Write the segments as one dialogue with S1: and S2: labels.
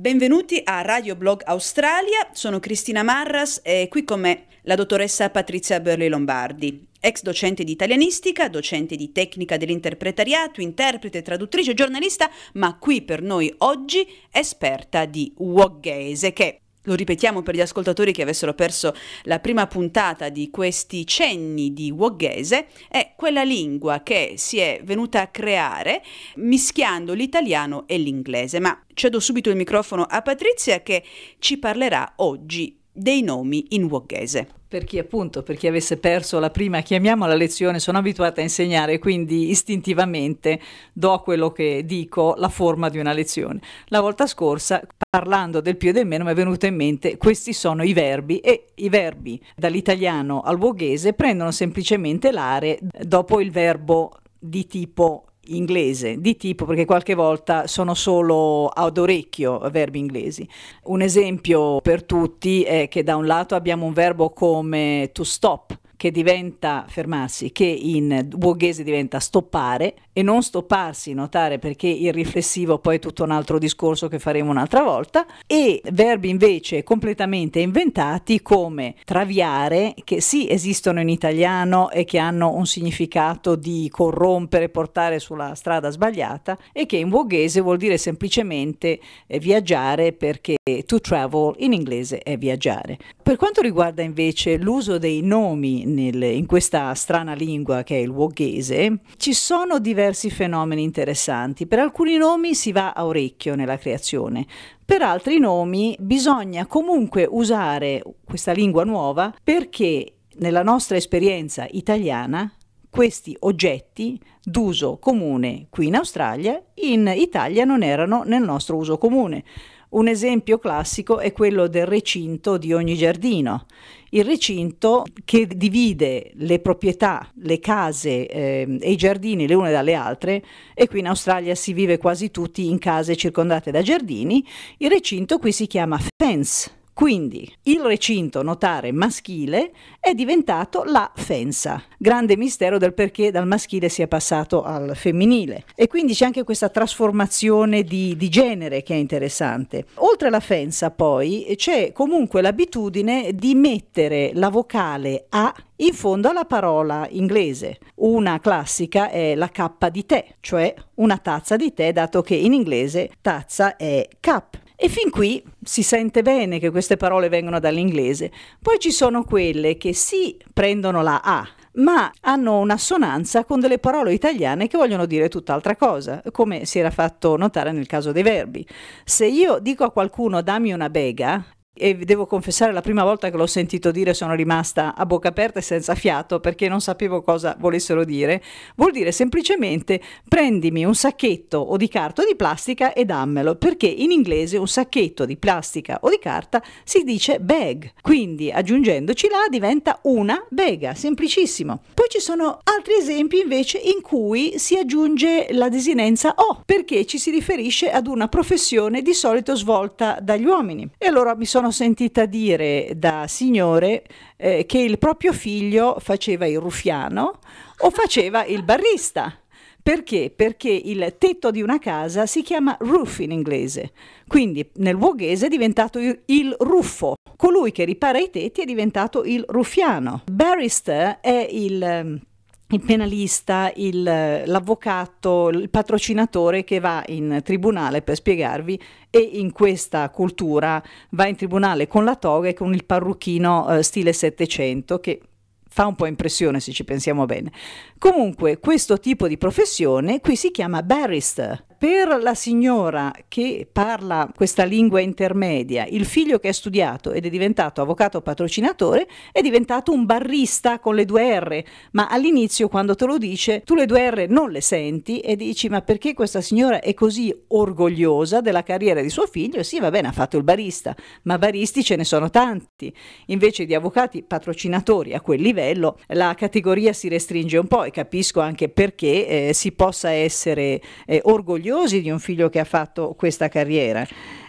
S1: Benvenuti a Radio Blog Australia, sono Cristina Marras e qui con me la dottoressa Patrizia Berli Lombardi, ex docente di italianistica, docente di tecnica dell'interpretariato, interprete, traduttrice, giornalista, ma qui per noi oggi esperta di Woggese che lo ripetiamo per gli ascoltatori che avessero perso la prima puntata di questi cenni di Woghese, è quella lingua che si è venuta a creare mischiando l'italiano e l'inglese. Ma cedo subito il microfono a Patrizia che ci parlerà oggi dei nomi in woghese.
S2: Per chi appunto, per chi avesse perso la prima, chiamiamola lezione, sono abituata a insegnare, quindi istintivamente do a quello che dico la forma di una lezione. La volta scorsa, parlando del più e del meno, mi è venuto in mente questi sono i verbi e i verbi dall'italiano al voghese prendono semplicemente l'are dopo il verbo di tipo inglese di tipo perché qualche volta sono solo ad orecchio verbi inglesi. Un esempio per tutti è che da un lato abbiamo un verbo come to stop che diventa fermarsi, che in borghese diventa stoppare e non stopparsi, notare perché il riflessivo poi è tutto un altro discorso che faremo un'altra volta, e verbi invece completamente inventati come traviare, che sì esistono in italiano e che hanno un significato di corrompere, portare sulla strada sbagliata, e che in borghese vuol dire semplicemente eh, viaggiare perché to travel in inglese è viaggiare. Per quanto riguarda invece l'uso dei nomi nel, in questa strana lingua che è il woghese, ci sono diversi fenomeni interessanti. Per alcuni nomi si va a orecchio nella creazione, per altri nomi bisogna comunque usare questa lingua nuova perché nella nostra esperienza italiana questi oggetti d'uso comune qui in Australia in Italia non erano nel nostro uso comune. Un esempio classico è quello del recinto di ogni giardino. Il recinto che divide le proprietà, le case eh, e i giardini le une dalle altre, e qui in Australia si vive quasi tutti in case circondate da giardini, il recinto qui si chiama fence quindi il recinto notare maschile è diventato la fensa. Grande mistero del perché dal maschile sia passato al femminile. E quindi c'è anche questa trasformazione di, di genere che è interessante. Oltre alla fensa poi c'è comunque l'abitudine di mettere la vocale A in fondo alla parola inglese. Una classica è la K di tè, cioè una tazza di tè, dato che in inglese tazza è cup. E fin qui si sente bene che queste parole vengono dall'inglese. Poi ci sono quelle che sì prendono la A, ma hanno un'assonanza con delle parole italiane che vogliono dire tutt'altra cosa, come si era fatto notare nel caso dei verbi. Se io dico a qualcuno dammi una bega, e devo confessare la prima volta che l'ho sentito dire sono rimasta a bocca aperta e senza fiato perché non sapevo cosa volessero dire, vuol dire semplicemente prendimi un sacchetto o di carta o di plastica e dammelo, perché in inglese un sacchetto di plastica o di carta si dice bag, quindi aggiungendoci la diventa una bega, semplicissimo. Poi ci sono altri esempi invece in cui si aggiunge la desinenza o, perché ci si riferisce ad una professione di solito svolta dagli uomini. E allora mi sono sono sentita dire da signore eh, che il proprio figlio faceva il ruffiano o faceva il barrista. Perché? Perché il tetto di una casa si chiama roof in inglese, quindi nel vogghese è diventato il ruffo. Colui che ripara i tetti è diventato il ruffiano. Barrister è il ehm, il penalista, il, l'avvocato, il patrocinatore che va in tribunale per spiegarvi e in questa cultura va in tribunale con la toga e con il parrucchino eh, stile 700 che fa un po' impressione se ci pensiamo bene. Comunque questo tipo di professione qui si chiama barrister per la signora che parla questa lingua intermedia, il figlio che ha studiato ed è diventato avvocato patrocinatore è diventato un barrista con le due R, ma all'inizio quando te lo dice tu le due R non le senti e dici ma perché questa signora è così orgogliosa della carriera di suo figlio? Sì, va bene, ha fatto il barista, ma baristi ce ne sono tanti. Invece di avvocati patrocinatori a quel livello la categoria si restringe un po' e capisco anche perché eh, si possa essere eh, orgogliosi orgogliosi di un figlio che ha fatto questa carriera.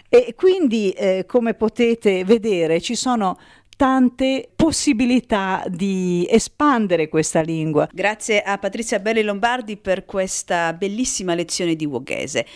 S2: E quindi, eh, come potete vedere, ci sono tante possibilità di espandere questa lingua. Grazie a Patrizia Belli Lombardi per
S1: questa bellissima lezione di Woghese.